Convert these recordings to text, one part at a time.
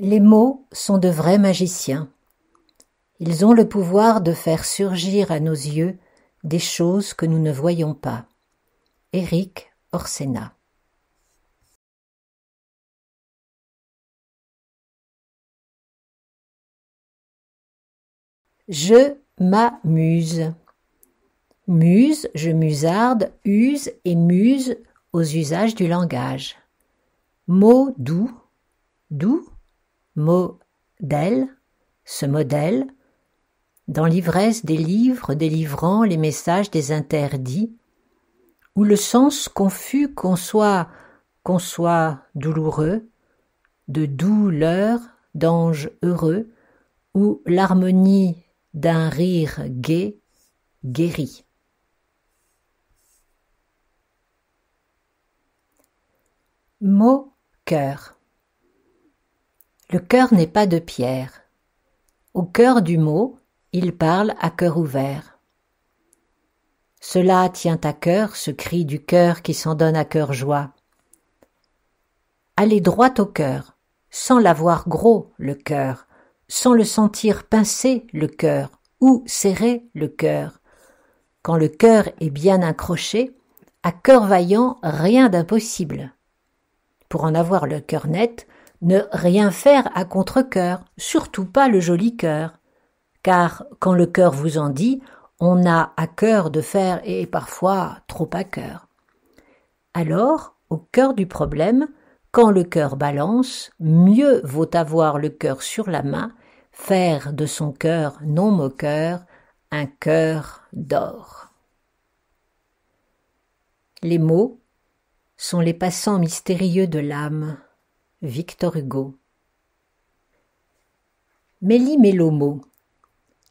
Les mots sont de vrais magiciens. Ils ont le pouvoir de faire surgir à nos yeux des choses que nous ne voyons pas. Éric Orsena. Je m'amuse. Muse, je musarde, use et muse aux usages du langage. Mot doux, doux d'elle, ce modèle, dans l'ivresse des livres délivrant les messages des interdits, où le sens confus qu'on soit, qu'on soit douloureux, de douleur, d'ange heureux, ou l'harmonie d'un rire gai guéri. Mot cœur. Le cœur n'est pas de pierre. Au cœur du mot, il parle à cœur ouvert. Cela tient à cœur ce cri du cœur qui s'en donne à cœur joie. Allez droit au cœur, sans l'avoir gros, le cœur, sans le sentir pincer, le cœur, ou serrer, le cœur. Quand le cœur est bien accroché, à cœur vaillant, rien d'impossible. Pour en avoir le cœur net, ne rien faire à contre-cœur, surtout pas le joli cœur. Car quand le cœur vous en dit, on a à cœur de faire et parfois trop à cœur. Alors, au cœur du problème, quand le cœur balance, mieux vaut avoir le cœur sur la main, faire de son cœur non moqueur un cœur d'or. Les mots sont les passants mystérieux de l'âme Victor Hugo. Méli Mélomo.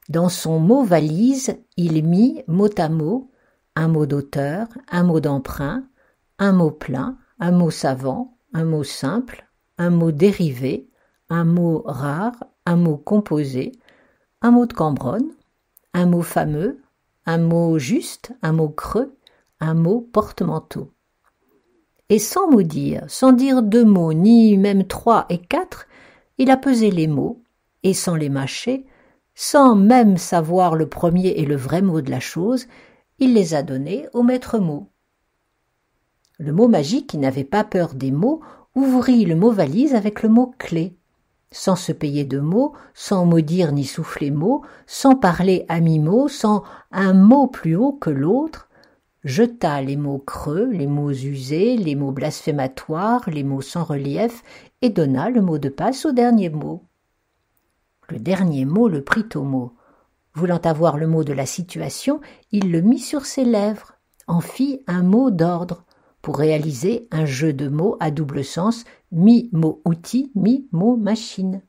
Dans son mot valise, il mit mot à mot un mot d'auteur, un mot d'emprunt, un mot plein, un mot savant, un mot simple, un mot dérivé, un mot rare, un mot composé, un mot de Cambronne, un mot fameux, un mot juste, un mot creux, un mot porte-manteau et sans maudire, sans dire deux mots, ni même trois et quatre, il a pesé les mots, et sans les mâcher, sans même savoir le premier et le vrai mot de la chose, il les a donnés au maître mot. Le mot magique, qui n'avait pas peur des mots, ouvrit le mot valise avec le mot clé. Sans se payer de mots, sans maudire ni souffler mot, sans parler à mi-mot, sans un mot plus haut que l'autre, jeta les mots creux, les mots usés, les mots blasphématoires, les mots sans relief, et donna le mot de passe au dernier mot. Le dernier mot le prit au mot. Voulant avoir le mot de la situation, il le mit sur ses lèvres, en fit un mot d'ordre, pour réaliser un jeu de mots à double sens, mi-mot outil, mi-mot machine.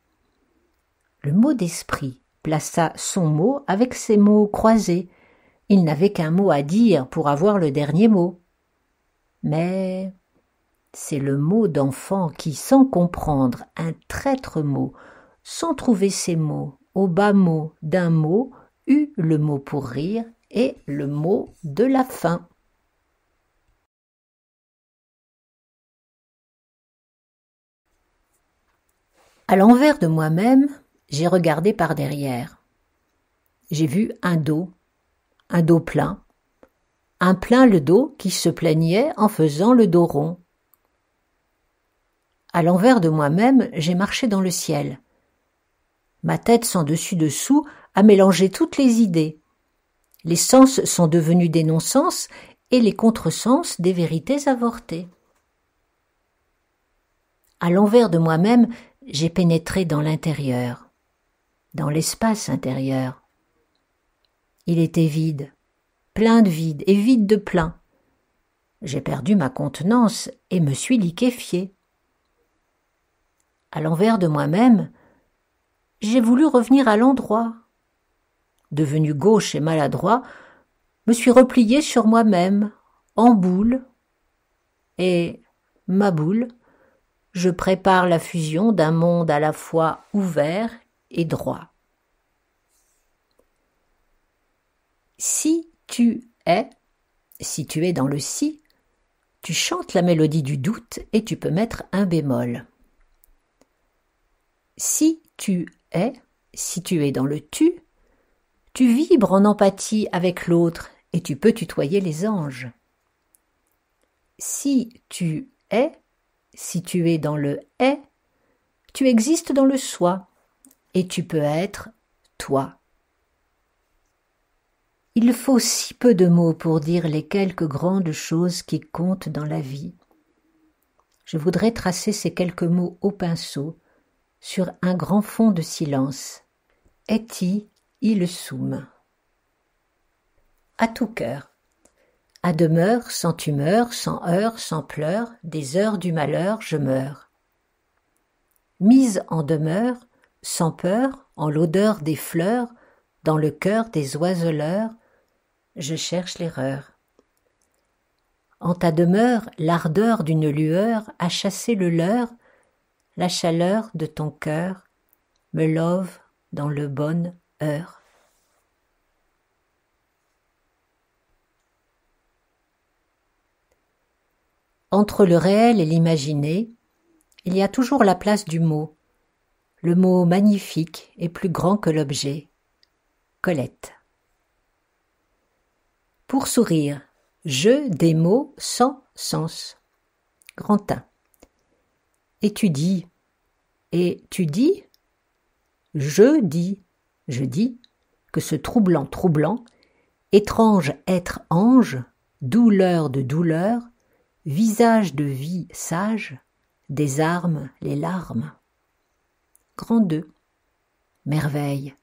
Le mot d'esprit plaça son mot avec ses mots croisés, il n'avait qu'un mot à dire pour avoir le dernier mot. Mais c'est le mot d'enfant qui, sans comprendre un traître mot, sans trouver ses mots, au bas mot d'un mot, eut le mot pour rire et le mot de la fin. À l'envers de moi-même, j'ai regardé par derrière. J'ai vu un dos, un dos plein, un plein le dos qui se plaignait en faisant le dos rond. À l'envers de moi-même, j'ai marché dans le ciel. Ma tête sans dessus dessous a mélangé toutes les idées. Les sens sont devenus des non-sens et les contresens des vérités avortées. À l'envers de moi-même, j'ai pénétré dans l'intérieur, dans l'espace intérieur, il était vide, plein de vide et vide de plein. J'ai perdu ma contenance et me suis liquéfié. À l'envers de moi-même, j'ai voulu revenir à l'endroit. Devenu gauche et maladroit, me suis replié sur moi-même, en boule, et ma boule, je prépare la fusion d'un monde à la fois ouvert et droit. Si tu es, si tu es dans le si, tu chantes la mélodie du doute et tu peux mettre un bémol. Si tu es, si tu es dans le tu, tu vibres en empathie avec l'autre et tu peux tutoyer les anges. Si tu es, si tu es dans le est, tu existes dans le soi et tu peux être toi. Il faut si peu de mots pour dire les quelques grandes choses qui comptent dans la vie. Je voudrais tracer ces quelques mots au pinceau sur un grand fond de silence. et il soume. À tout cœur. À demeure, sans tumeur, sans heurts, sans pleurs, des heures du malheur, je meurs. Mise en demeure, sans peur, en l'odeur des fleurs, dans le cœur des oiseleurs, je cherche l'erreur. En ta demeure, l'ardeur d'une lueur a chassé le leur, la chaleur de ton cœur me love dans le bonne heure. Entre le réel et l'imaginé, il y a toujours la place du mot, le mot magnifique est plus grand que l'objet. Colette. Pour sourire, je » des mots sans sens. tu dis Et tu dis Je dis, je dis, que ce troublant troublant, étrange être ange, douleur de douleur, visage de vie sage, des armes les larmes. Grand deux. Merveille.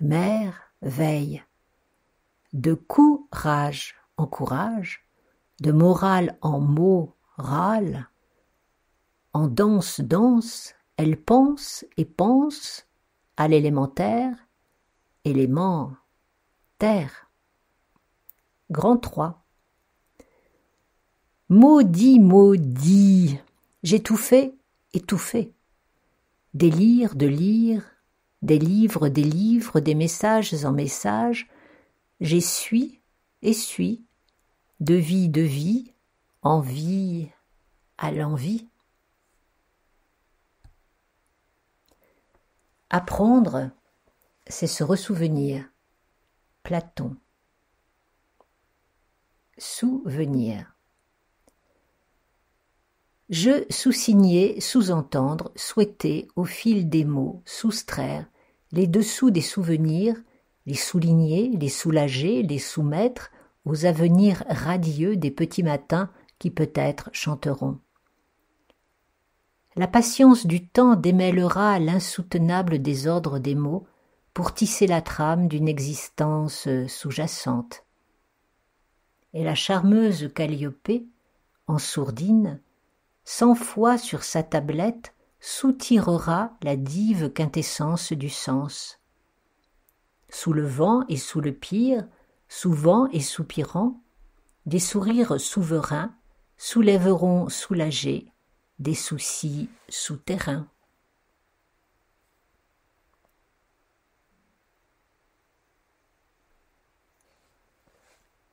Mère, veille de courage en courage, de morale en morale, en danse danse, elle pense et pense à l'élémentaire, élément terre. Grand 3. Maudit, maudit, j'étouffais, étouffais. étouffé. Des de lire, des livres, des livres, des messages en messages, J'essuie, essuie, de vie, de vie, envie, à l'envie. Apprendre, c'est se ressouvenir. Platon. Souvenir. Je sous-signais, sous-entendre, souhaiter, au fil des mots, soustraire les dessous des souvenirs les souligner, les soulager, les soumettre aux avenirs radieux des petits matins qui peut-être chanteront. La patience du temps démêlera l'insoutenable désordre des mots pour tisser la trame d'une existence sous-jacente. Et la charmeuse Calliope, en sourdine, cent fois sur sa tablette soutirera la dive quintessence du sens sous le vent et sous le pire, souvent et soupirant, des sourires souverains soulèveront soulagés des soucis souterrains.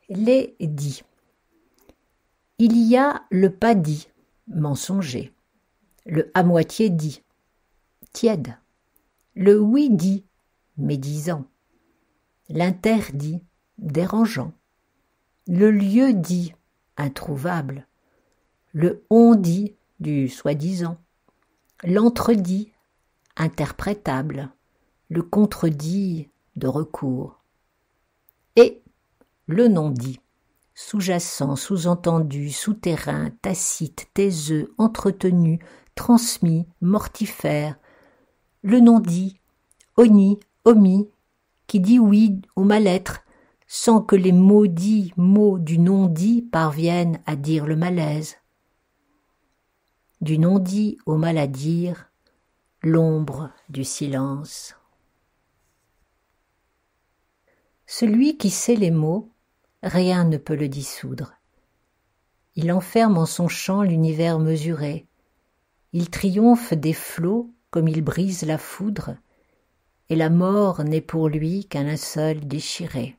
Les dits. Il y a le pas dit, mensonger, le à moitié dit, tiède, le oui dit, médisant, l'interdit, dérangeant, le lieu dit, introuvable, le on dit du soi-disant, l'entredit, interprétable, le contredit de recours, et le non-dit, sous-jacent, sous-entendu, souterrain, tacite, taiseux, entretenu, transmis, mortifère, le non-dit, oni, omis, qui dit oui au mal-être, sans que les maudits mots du non-dit parviennent à dire le malaise. Du non-dit au mal à dire, l'ombre du silence. Celui qui sait les mots, rien ne peut le dissoudre. Il enferme en son champ l'univers mesuré. Il triomphe des flots comme il brise la foudre, et la mort n'est pour lui qu'un linceul déchiré.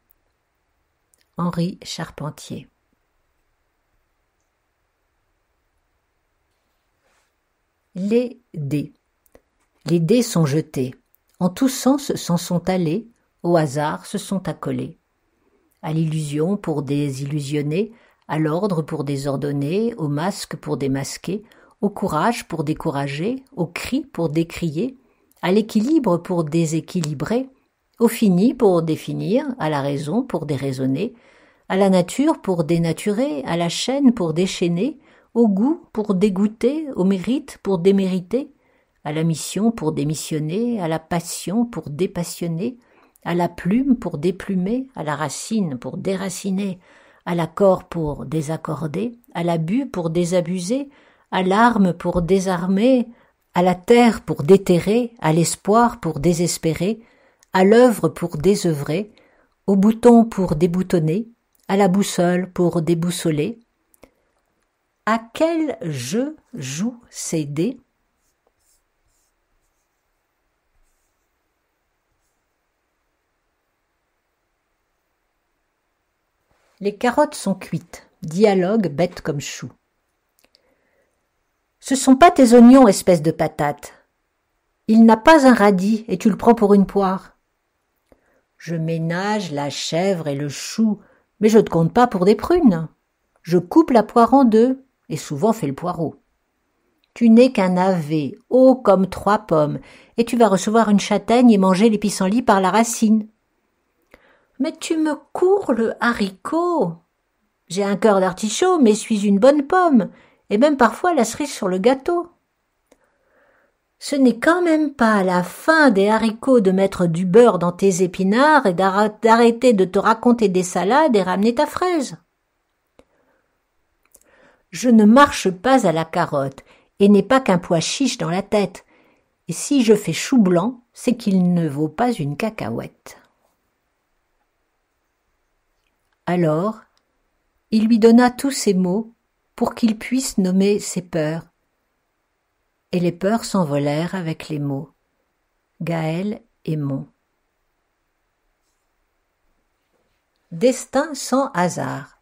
Henri Charpentier Les dés. Les dés sont jetés. En tous sens s'en sont allés, au hasard se sont accolés. À l'illusion pour désillusionner, à l'ordre pour désordonner, au masque pour démasquer, au courage pour décourager, au cri pour décrier, à l'équilibre pour déséquilibrer, au fini pour définir, à la raison pour déraisonner, à la nature pour dénaturer, à la chaîne pour déchaîner, au goût pour dégoûter, au mérite pour démériter, à la mission pour démissionner, à la passion pour dépassionner, à la plume pour déplumer, à la racine pour déraciner, à l'accord pour désaccorder, à l'abus pour désabuser, à l'arme pour désarmer, à la terre pour déterrer, à l'espoir pour désespérer, à l'œuvre pour désœuvrer, au bouton pour déboutonner, à la boussole pour déboussoler. À quel jeu jouent ces dés Les carottes sont cuites. Dialogue bête comme chou. Ce sont pas tes oignons, espèce de patate. Il n'a pas un radis, et tu le prends pour une poire. Je ménage la chèvre et le chou, mais je ne compte pas pour des prunes. Je coupe la poire en deux, et souvent fais le poireau. Tu n'es qu'un ave, haut comme trois pommes, et tu vas recevoir une châtaigne et manger les pissenlits par la racine. Mais tu me cours le haricot. J'ai un cœur d'artichaut, mais suis une bonne pomme, et même parfois la cerise sur le gâteau. Ce n'est quand même pas la fin des haricots de mettre du beurre dans tes épinards et d'arrêter de te raconter des salades et ramener ta fraise. Je ne marche pas à la carotte et n'ai pas qu'un pois chiche dans la tête. Et si je fais chou blanc, c'est qu'il ne vaut pas une cacahuète. Alors, il lui donna tous ces mots pour qu'il puisse nommer ses peurs. Et les peurs s'envolèrent avec les mots. Gaël et mon Destin sans hasard.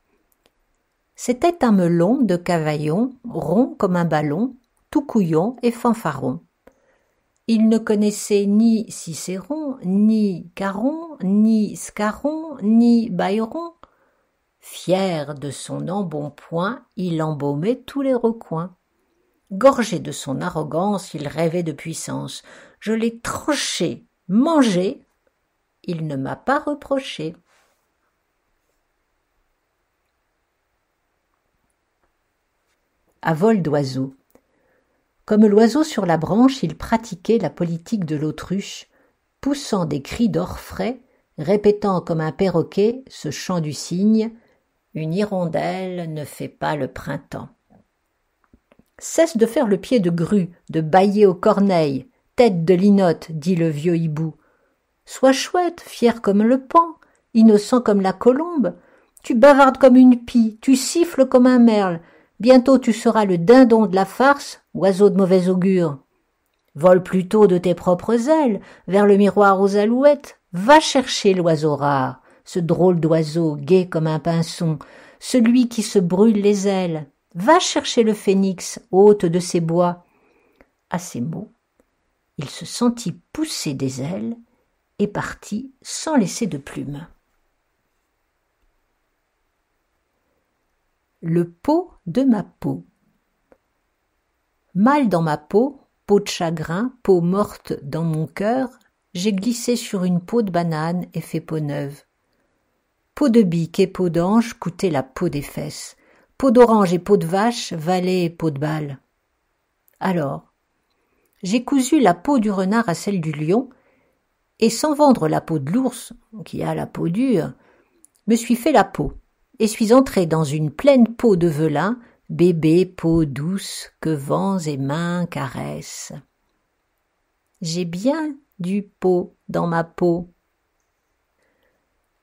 C'était un melon de cavaillon, rond comme un ballon, tout couillon et fanfaron. Il ne connaissait ni Cicéron, ni Caron, ni Scarron, ni Byron, Fier de son embonpoint, il embaumait tous les recoins. Gorgé de son arrogance, il rêvait de puissance. Je l'ai tranché, mangé, il ne m'a pas reproché. À vol d'oiseau. Comme l'oiseau sur la branche, il pratiquait la politique de l'autruche, poussant des cris d'orfraie, répétant comme un perroquet ce chant du cygne une hirondelle ne fait pas le printemps. Cesse de faire le pied de grue, de bailler aux corneilles, tête de linotte, dit le vieux hibou. Sois chouette, fier comme le pan, innocent comme la colombe. Tu bavardes comme une pie, tu siffles comme un merle. Bientôt tu seras le dindon de la farce, oiseau de mauvais augure. Vole plutôt de tes propres ailes, vers le miroir aux alouettes, va chercher l'oiseau rare ce drôle d'oiseau gai comme un pinson, celui qui se brûle les ailes. Va chercher le phénix, hôte de ses bois. À ces mots, il se sentit pousser des ailes et partit sans laisser de plume. Le pot de ma peau. Mal dans ma peau, peau de chagrin, peau morte dans mon cœur, j'ai glissé sur une peau de banane et fait peau neuve. Peau de bique et peau d'ange coûtaient la peau des fesses. Peau d'orange et peau de vache valaient peau de balle. Alors, j'ai cousu la peau du renard à celle du lion, et sans vendre la peau de l'ours, qui a la peau dure, me suis fait la peau, et suis entré dans une pleine peau de velin, bébé peau douce que vents et mains caressent. J'ai bien du pot dans ma peau,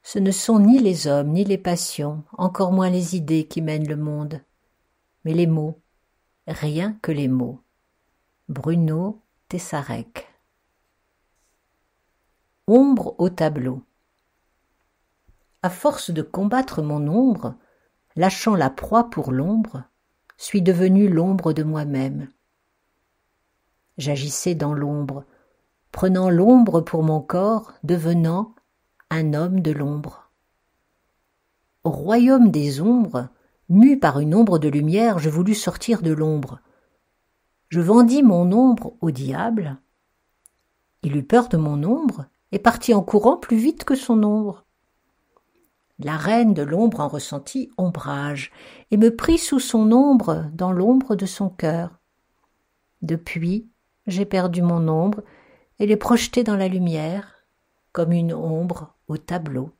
ce ne sont ni les hommes, ni les passions, encore moins les idées qui mènent le monde, mais les mots, rien que les mots. Bruno Tessarec. Ombre au tableau. À force de combattre mon ombre, lâchant la proie pour l'ombre, suis devenu l'ombre de moi-même. J'agissais dans l'ombre, prenant l'ombre pour mon corps, devenant, un homme de l'ombre. Au royaume des ombres, mu par une ombre de lumière, je voulus sortir de l'ombre. Je vendis mon ombre au diable. Il eut peur de mon ombre et partit en courant plus vite que son ombre. La reine de l'ombre en ressentit ombrage et me prit sous son ombre dans l'ombre de son cœur. Depuis, j'ai perdu mon ombre et l'ai projetée dans la lumière comme une ombre tableau.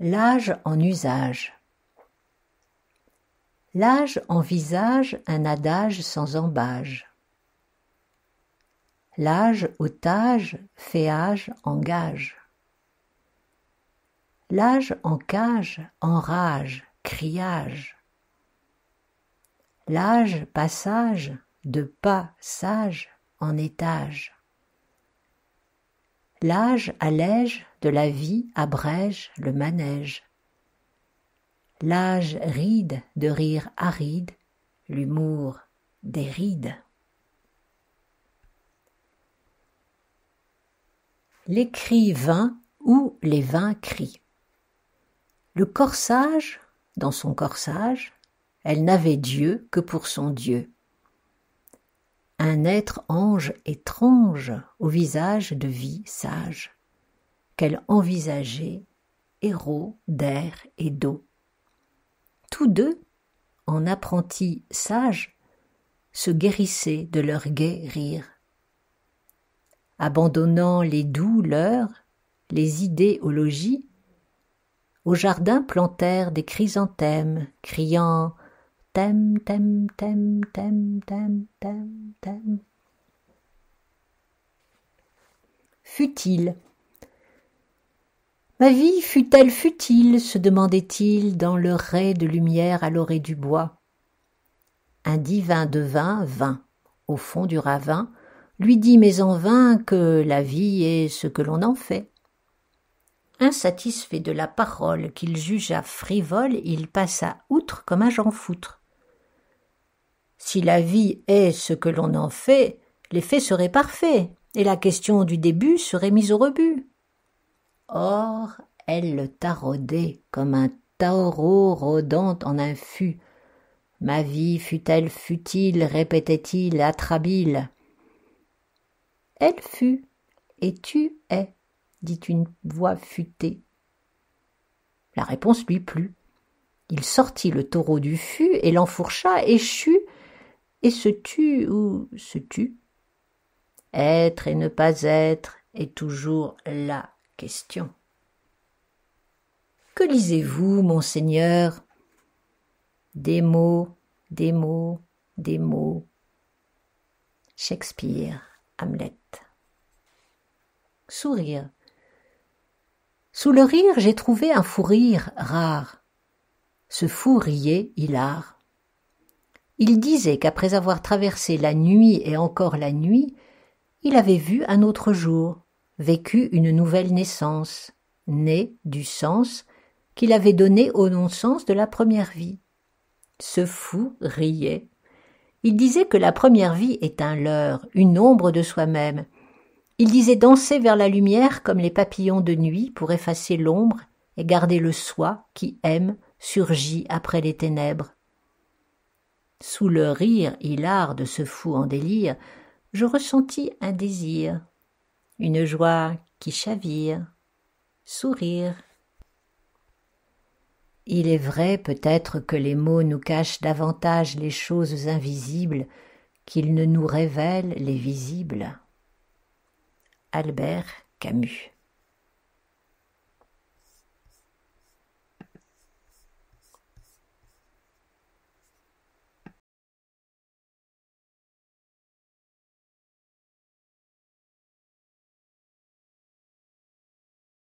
L'âge en usage. L'âge envisage un adage sans embâge. L'âge otage fait âge en gage. L'âge en cage, enrage, criage. L'âge passage, de pas sage en étage. L'âge allège, de la vie abrège le manège. L'âge ride de rire aride, l'humour déride. L'écrivain ou les vins crient. Le corsage, dans son corsage, elle n'avait Dieu que pour son Dieu un être ange étrange au visage de vie sage, qu'elle envisageait héros d'air et d'eau. Tous deux, en apprentis sages, se guérissaient de leur gai rire. Abandonnant les douleurs, les idées au logis, au jardin plantèrent des chrysanthèmes, criant Tem, tem, tem, tem, tem, tem, « Ma vie fut-elle futile se demandait-il dans le ray de lumière à l'orée du bois. Un divin devin vint au fond du ravin, lui dit mais en vain que la vie est ce que l'on en fait. Insatisfait de la parole qu'il jugea frivole, il passa outre comme un jean foutre. Si la vie est ce que l'on en fait, l'effet serait parfait, et la question du début serait mise au rebut. Or, elle le taraudait comme un taureau rodant en un fût. Ma vie fut-elle futile, répétait-il, attrabile. Elle fut, et tu es, dit une voix futée. La réponse lui plut. Il sortit le taureau du fût et l'enfourcha, chut, et se tue ou se tue Être et ne pas être est toujours la question. Que lisez-vous, monseigneur Des mots, des mots, des mots. Shakespeare, Hamlet. Sourire. Sous le rire, j'ai trouvé un fou rire rare. Ce fou riait hilar. Il disait qu'après avoir traversé la nuit et encore la nuit, il avait vu un autre jour, vécu une nouvelle naissance, née du sens qu'il avait donné au non-sens de la première vie. Ce fou riait. Il disait que la première vie est un leurre, une ombre de soi-même. Il disait danser vers la lumière comme les papillons de nuit pour effacer l'ombre et garder le soi qui aime, surgit après les ténèbres. Sous le rire hilar de ce fou en délire, je ressentis un désir, une joie qui chavire, sourire. Il est vrai peut-être que les mots nous cachent davantage les choses invisibles qu'ils ne nous révèlent les visibles. Albert Camus